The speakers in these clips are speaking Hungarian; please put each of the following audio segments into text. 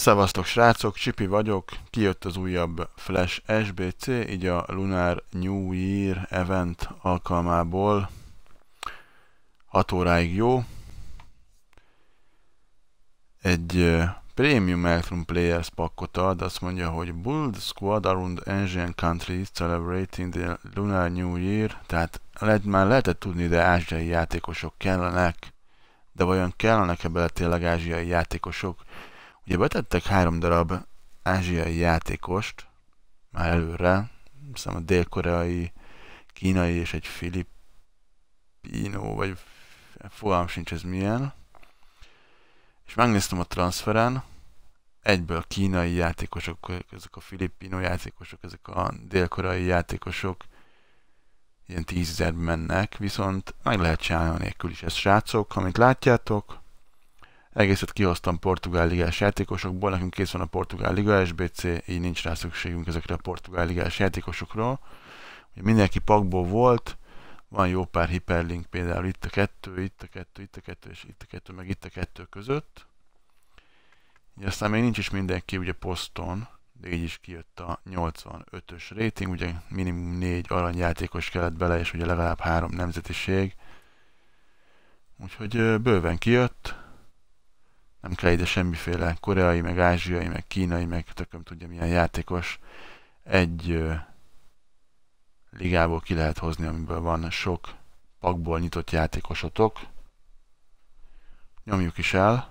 Szevasztok srácok, Csipi vagyok, kijött az újabb Flash SBC, így a Lunar New Year event alkalmából 6 óráig jó. Egy Premium Electrum Players pakkot ad, azt mondja, hogy Build Squad Around Asian Countries Celebrating the Lunar New Year, tehát lehet, már lehetett tudni, de ázsiai játékosok kellenek, de vajon kellenek-e bele tényleg ázsiai játékosok? Ugye betettek három darab ázsiai játékost már előre, hiszem a dél-koreai, kínai és egy filipino, vagy fogalm sincs ez milyen. És megnéztem a transferen, egyből a kínai játékosok, ezek a filipino játékosok, ezek a dél-koreai játékosok ilyen tízezerbe mennek, viszont meg lehet csinálni nélkül is ezt srácok, amit látjátok, Egészet kihoztam portugál ligás játékosokból, nekünk kész van a portugál liga, SBC, így nincs rá szükségünk ezekre a portugál ligás játékosokról. mindenki pakból volt, van jó pár hiperlink például itt a kettő, itt a kettő, itt a kettő, és itt a kettő, meg itt a kettő között. Ugye aztán még nincs is mindenki ugye poszton, de így is kijött a 85-ös rating, ugye minimum 4 aranyjátékos kellett bele, és ugye legalább 3 nemzetiség. Úgyhogy bőven kijött, nem kell ide semmiféle koreai, meg ázsiai, meg kínai, meg tököm tudja milyen játékos. Egy ligából ki lehet hozni, amiből van sok pakból nyitott játékosotok. Nyomjuk is el.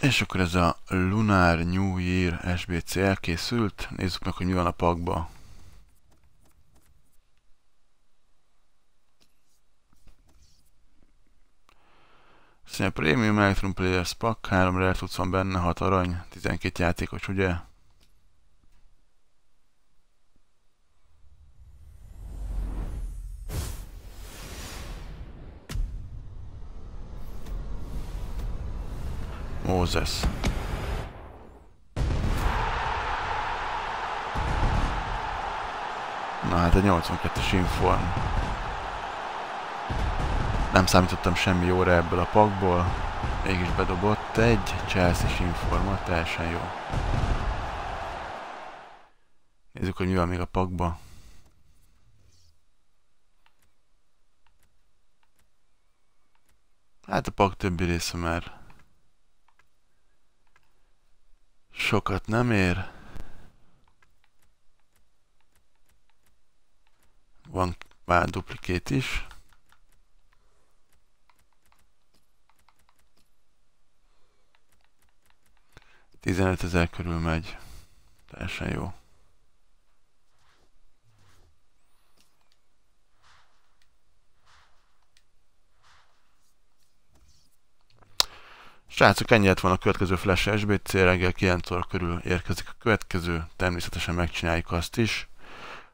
És akkor ez a Lunar New Year SBC elkészült. Nézzük meg, hogy mi van a pakba. Szerintem a Premium Electron Players Pack, 3 rare tudsz van benne, 6 arany, 12 játékos, ugye? Moses. Na hát a 82-es inform. Nem számítottam semmi jóra ebből a pakból. Mégis bedobott egy Chelsea-s informa, teljesen jó. Nézzük, hogy mi van még a pakba. Hát a pak többi része már sokat nem ér. Van már duplikét is. Tizenöt ezer körül megy. Teljesen jó. Srácok, ennyi lett van a következő Flash SBC, reggel 9 óra körül érkezik a következő, természetesen megcsináljuk azt is.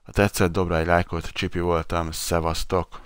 Ha tetszett, dobra egy lájkot, Csipi voltam, szevasztok!